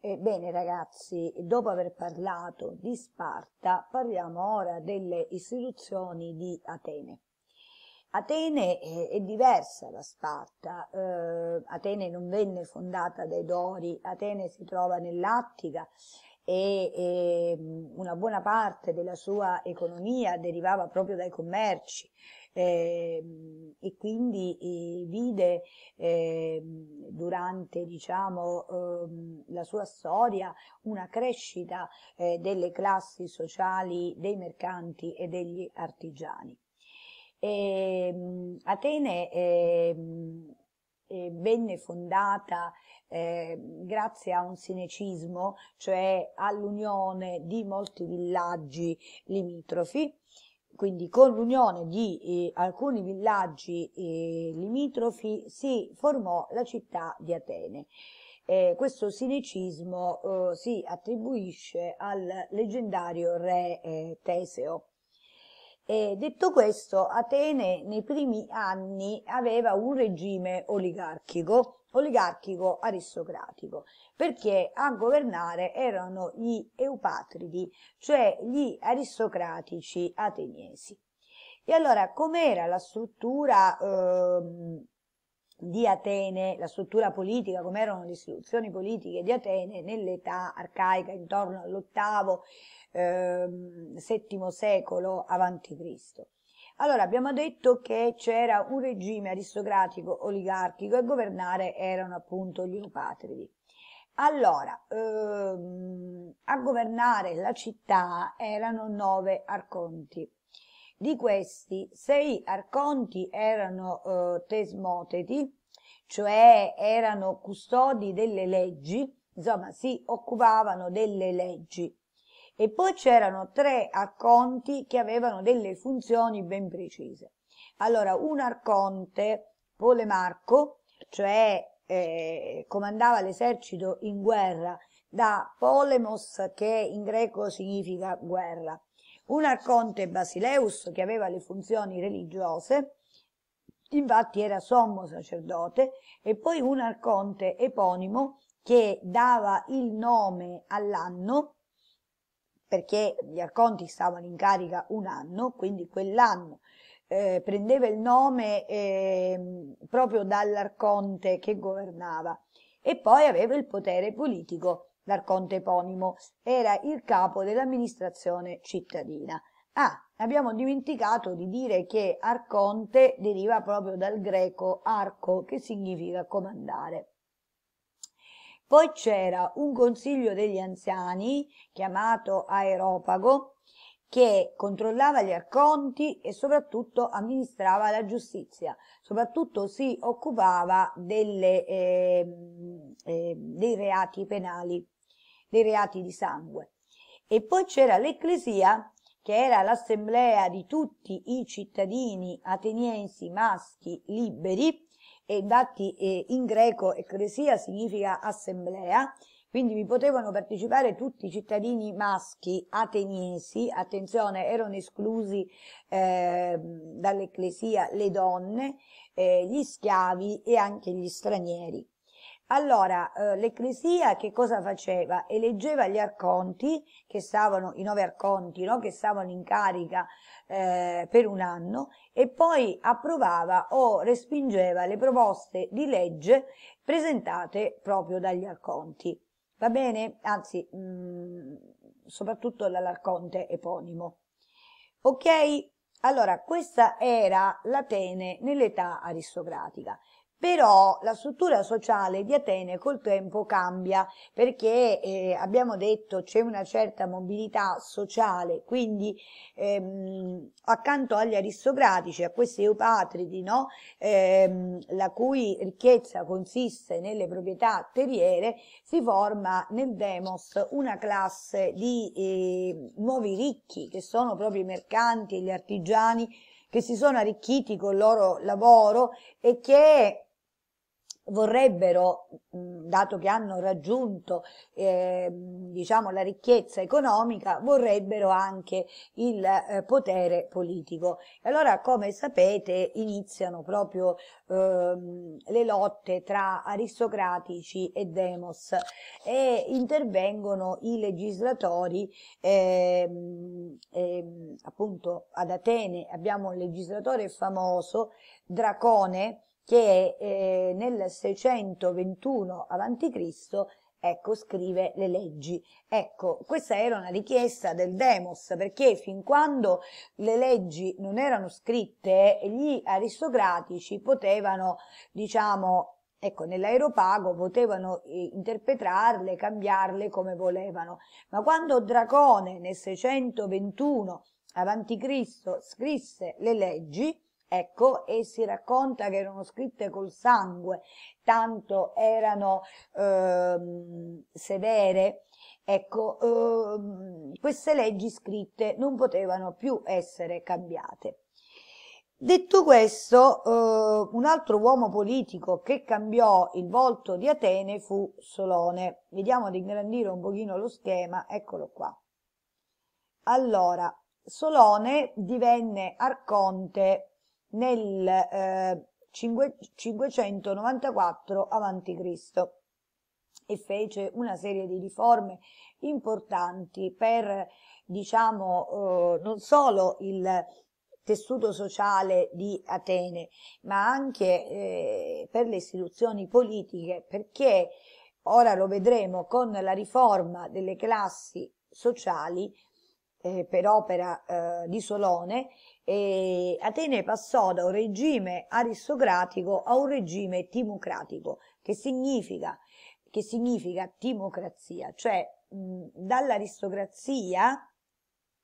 Ebbene ragazzi, dopo aver parlato di Sparta, parliamo ora delle istituzioni di Atene. Atene è, è diversa da Sparta, eh, Atene non venne fondata dai Dori, Atene si trova nell'Attica e, e mm, una buona parte della sua economia derivava proprio dai commerci eh, mm, e quindi eh, vide eh, durante diciamo, ehm, la sua storia una crescita eh, delle classi sociali dei mercanti e degli artigiani. E, ehm, Atene ehm, eh, venne fondata eh, grazie a un sinecismo, cioè all'unione di molti villaggi limitrofi, quindi con l'unione di eh, alcuni villaggi eh, limitrofi si formò la città di Atene. Eh, questo sinecismo eh, si attribuisce al leggendario re eh, Teseo. detto questo, Atene nei primi anni aveva un regime oligarchico oligarchico-aristocratico, perché a governare erano gli eupatridi, cioè gli aristocratici ateniesi. E allora com'era la struttura ehm, di Atene, la struttura politica, come erano le istituzioni politiche di Atene nell'età arcaica, intorno all'ottavo, VII ehm, secolo avanti Cristo. Allora, abbiamo detto che c'era un regime aristocratico oligarchico e governare erano appunto gli opatridi. Allora, ehm, a governare la città erano nove arconti. Di questi, sei arconti erano eh, tesmoteti, cioè erano custodi delle leggi, insomma si occupavano delle leggi e poi c'erano tre arconti che avevano delle funzioni ben precise. Allora, un arconte, Polemarco, cioè eh, comandava l'esercito in guerra, da polemos che in greco significa guerra, un arconte Basileus che aveva le funzioni religiose, infatti era sommo sacerdote, e poi un arconte eponimo che dava il nome all'anno perché gli arconti stavano in carica un anno, quindi quell'anno eh, prendeva il nome eh, proprio dall'arconte che governava e poi aveva il potere politico, l'arconte eponimo, era il capo dell'amministrazione cittadina. Ah, abbiamo dimenticato di dire che arconte deriva proprio dal greco arco, che significa comandare. Poi c'era un consiglio degli anziani, chiamato Aeropago, che controllava gli arconti e soprattutto amministrava la giustizia, soprattutto si occupava delle, eh, eh, dei reati penali, dei reati di sangue. E poi c'era l'Ecclesia, che era l'assemblea di tutti i cittadini ateniensi maschi liberi, e infatti eh, in greco ecclesia significa assemblea, quindi vi potevano partecipare tutti i cittadini maschi ateniesi, attenzione erano esclusi eh, dall'ecclesia le donne, eh, gli schiavi e anche gli stranieri. Allora, eh, l'Ecclesia che cosa faceva? Eleggeva gli arconti, che stavano, i nove arconti, no? che stavano in carica eh, per un anno, e poi approvava o respingeva le proposte di legge presentate proprio dagli arconti. Va bene? Anzi, mh, mm, soprattutto dall'arconte eponimo. Ok? Allora, questa era l'Atene nell'età aristocratica. Però la struttura sociale di Atene col tempo cambia perché eh, abbiamo detto c'è una certa mobilità sociale, quindi ehm, accanto agli aristocratici, a questi eupatridi, no, ehm, la cui ricchezza consiste nelle proprietà terriere, si forma nel demos una classe di eh, nuovi ricchi che sono proprio i mercanti e gli artigiani che si sono arricchiti col loro lavoro e che vorrebbero, dato che hanno raggiunto eh, diciamo, la ricchezza economica, vorrebbero anche il eh, potere politico. E allora, come sapete, iniziano proprio ehm, le lotte tra aristocratici e demos e intervengono i legislatori, ehm, ehm, appunto ad Atene abbiamo un legislatore famoso, Dracone, che eh, nel 621 a.C. Ecco, scrive le leggi. Ecco, questa era una richiesta del Demos, perché fin quando le leggi non erano scritte, gli aristocratici potevano, diciamo, Ecco, nell'aeropago potevano eh, interpretarle, cambiarle come volevano, ma quando Dracone nel 621 a.C. scrisse le leggi, Ecco, e si racconta che erano scritte col sangue, tanto erano ehm, severe. Ecco, ehm, queste leggi scritte non potevano più essere cambiate. Detto questo, eh, un altro uomo politico che cambiò il volto di Atene fu Solone. Vediamo di ingrandire un pochino lo schema, eccolo qua. Allora, Solone divenne arconte nel eh, 5, 594 a.C. e fece una serie di riforme importanti per, diciamo, eh, non solo il tessuto sociale di Atene, ma anche eh, per le istituzioni politiche, perché ora lo vedremo con la riforma delle classi sociali eh, per opera eh, di Solone, eh, Atene passò da un regime aristocratico a un regime timocratico, che significa, che significa timocrazia, cioè mh, dall'aristocrazia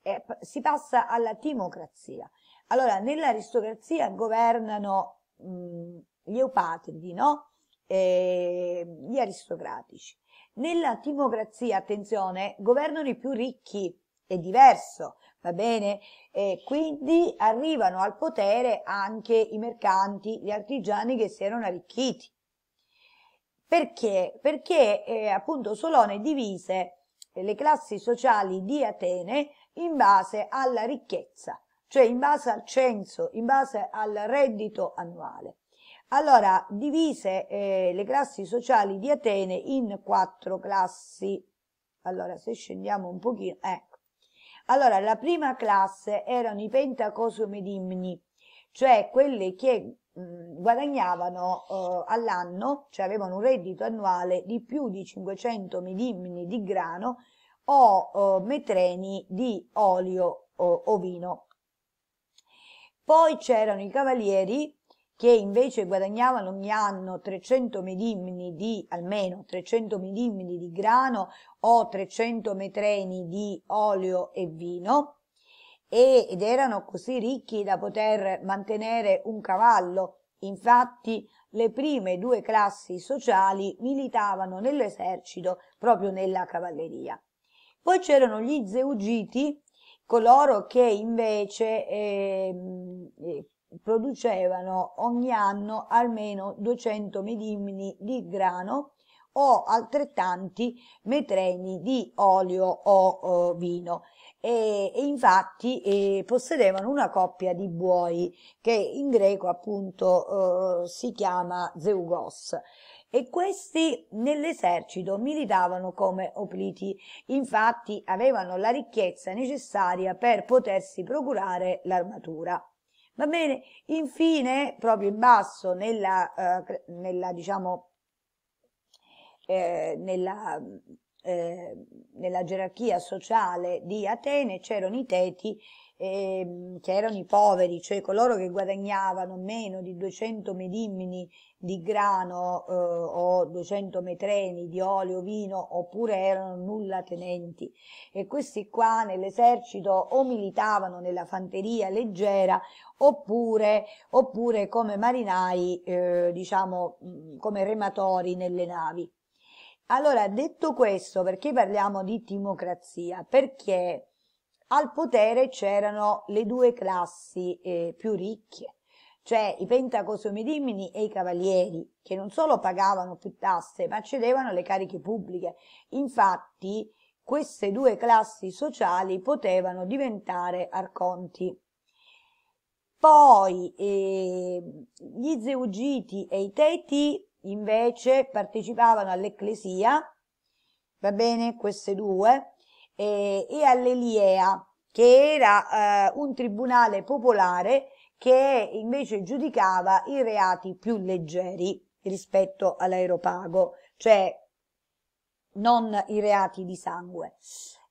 eh, si passa alla timocrazia. Allora, nell'aristocrazia governano mh, gli eupatridi, no? eh, gli aristocratici. Nella timocrazia, attenzione, governano i più ricchi, è diverso, va bene? E quindi arrivano al potere anche i mercanti, gli artigiani che si erano arricchiti. Perché? Perché eh, appunto Solone divise eh, le classi sociali di Atene in base alla ricchezza, cioè in base al censo, in base al reddito annuale. Allora divise eh, le classi sociali di Atene in quattro classi. Allora se scendiamo un pochino, ecco. Allora, la prima classe erano i pentacosomedimni, cioè quelli che mh, mm, guadagnavano eh, all'anno, cioè avevano un reddito annuale di più di 500 medimni di grano o eh, metreni di olio o vino. Poi c'erano i cavalieri, che invece guadagnavano ogni anno 300 medimni di, almeno 300 medimni di grano o 300 metreni di olio e vino, e, ed erano così ricchi da poter mantenere un cavallo. Infatti le prime due classi sociali militavano nell'esercito, proprio nella cavalleria. Poi c'erano gli zeugiti, coloro che invece eh, producevano ogni anno almeno 200 medimini di grano o altrettanti metreni di olio o, o eh, vino. E, e infatti eh, possedevano una coppia di buoi che in greco appunto eh, si chiama Zeugos e questi nell'esercito militavano come opliti, infatti avevano la ricchezza necessaria per potersi procurare l'armatura. Va bene? Infine, proprio in basso, nella, eh, nella diciamo, eh, nella, eh, nella gerarchia sociale di Atene c'erano i teti eh, che erano i poveri, cioè coloro che guadagnavano meno di 200 medimini di grano eh, o 200 metreni di olio, vino, oppure erano nulla tenenti. E questi qua nell'esercito o militavano nella fanteria leggera oppure, oppure come marinai, eh, diciamo, come rematori nelle navi. Allora, detto questo, perché parliamo di timocrazia? Perché al potere c'erano le due classi eh, più ricche, cioè i pentacosomidimini e i cavalieri, che non solo pagavano più tasse, ma cedevano alle cariche pubbliche. Infatti, queste due classi sociali potevano diventare arconti. Poi eh, gli zeugiti e i teti invece partecipavano all'ecclesia, va bene, queste due, eh, e all'Eliea, che era eh, un tribunale popolare che invece giudicava i reati più leggeri rispetto all'aeropago, cioè non i reati di sangue.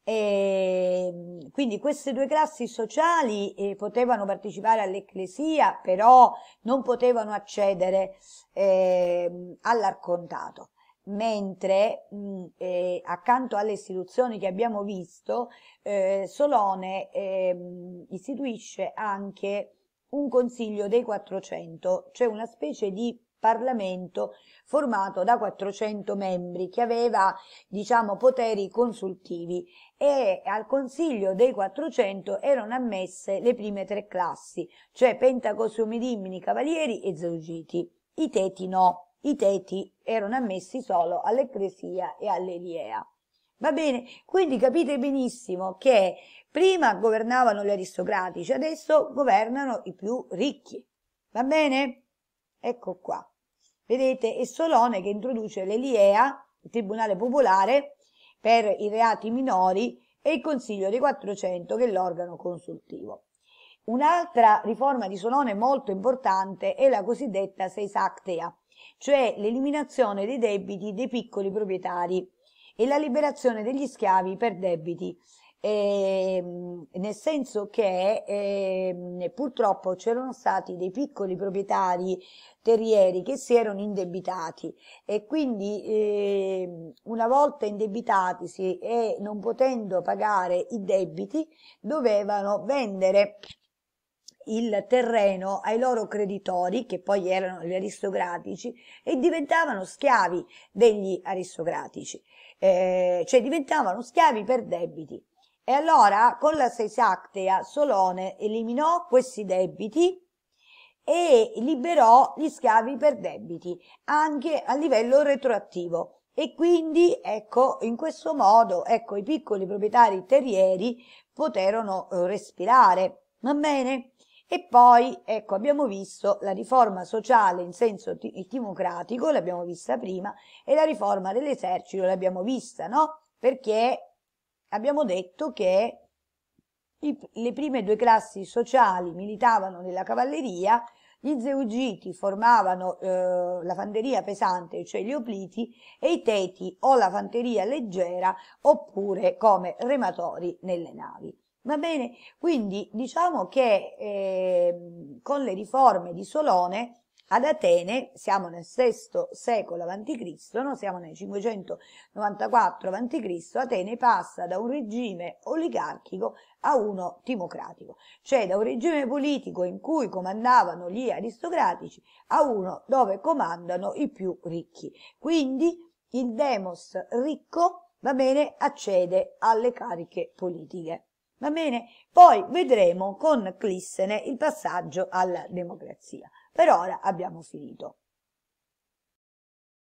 E quindi queste due classi sociali eh, potevano partecipare all'ecclesia, però non potevano accedere eh, all'arcontato mentre mh, eh, accanto alle istituzioni che abbiamo visto, eh, Solone eh, istituisce anche un Consiglio dei 400, cioè una specie di Parlamento formato da 400 membri che aveva diciamo poteri consultivi e al consiglio dei 400 erano ammesse le prime tre classi cioè pentacosumidimini, cavalieri e zeugiti i teti no i teti erano ammessi solo all'ecclesia e all'eliea. Va bene? Quindi capite benissimo che prima governavano gli aristocratici, adesso governano i più ricchi. Va bene? Ecco qua. Vedete, è Solone che introduce l'Eliea, il Tribunale Popolare, per i reati minori e il Consiglio dei 400 che è l'organo consultivo. Un'altra riforma di Solone molto importante è la cosiddetta Seisactea, cioè l'eliminazione dei debiti dei piccoli proprietari e la liberazione degli schiavi per debiti. Eh, nel senso che eh, purtroppo c'erano stati dei piccoli proprietari terrieri che si erano indebitati e quindi eh, una volta indebitatisi e non potendo pagare i debiti dovevano vendere il terreno ai loro creditori, che poi erano gli aristocratici, e diventavano schiavi degli aristocratici, eh, cioè diventavano schiavi per debiti. E allora con la Seisactea Solone eliminò questi debiti e liberò gli schiavi per debiti anche a livello retroattivo. E quindi, ecco, in questo modo, ecco, i piccoli proprietari terrieri poterono eh, respirare. Va bene? E poi, ecco, abbiamo visto la riforma sociale in senso timocratico, l'abbiamo vista prima, e la riforma dell'esercito l'abbiamo vista, no? Perché abbiamo detto che i, le prime due classi sociali militavano nella cavalleria, gli zeugiti formavano eh, la fanteria pesante, cioè gli opliti, e i teti o la fanteria leggera, oppure come rematori nelle navi. Va bene? Quindi diciamo che eh, con le riforme di Solone ad Atene, siamo nel VI secolo a.C., no? siamo nel 594 a.C., Atene passa da un regime oligarchico a uno timocratico, cioè da un regime politico in cui comandavano gli aristocratici a uno dove comandano i più ricchi. Quindi il demos ricco, va bene, accede alle cariche politiche. Va bene? Poi vedremo con Clissene il passaggio alla democrazia. Per ora abbiamo finito.